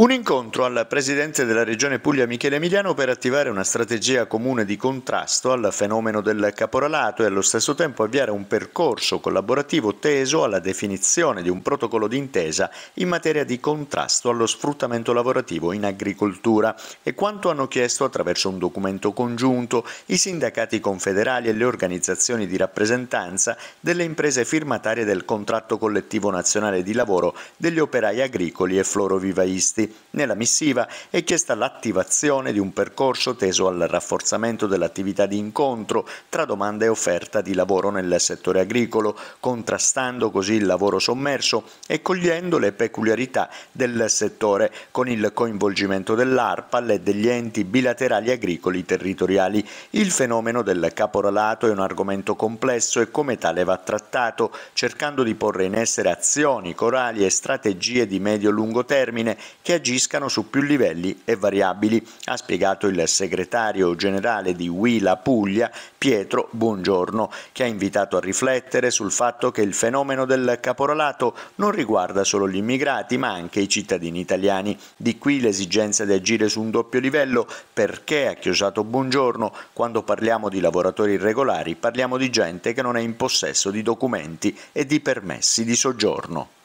Un incontro al Presidente della Regione Puglia Michele Emiliano per attivare una strategia comune di contrasto al fenomeno del caporalato e allo stesso tempo avviare un percorso collaborativo teso alla definizione di un protocollo d'intesa in materia di contrasto allo sfruttamento lavorativo in agricoltura e quanto hanno chiesto attraverso un documento congiunto i sindacati confederali e le organizzazioni di rappresentanza delle imprese firmatarie del contratto collettivo nazionale di lavoro degli operai agricoli e florovivaisti nella missiva è chiesta l'attivazione di un percorso teso al rafforzamento dell'attività di incontro tra domanda e offerta di lavoro nel settore agricolo, contrastando così il lavoro sommerso e cogliendo le peculiarità del settore con il coinvolgimento dell'ARPAL e degli enti bilaterali agricoli territoriali. Il fenomeno del caporalato è un argomento complesso e come tale va trattato, cercando di porre in essere azioni, corali e strategie di medio-lungo termine che agiscano su più livelli e variabili, ha spiegato il segretario generale di Wila Puglia, Pietro Buongiorno, che ha invitato a riflettere sul fatto che il fenomeno del caporalato non riguarda solo gli immigrati ma anche i cittadini italiani. Di qui l'esigenza di agire su un doppio livello perché, ha chiosato Buongiorno, quando parliamo di lavoratori irregolari parliamo di gente che non è in possesso di documenti e di permessi di soggiorno.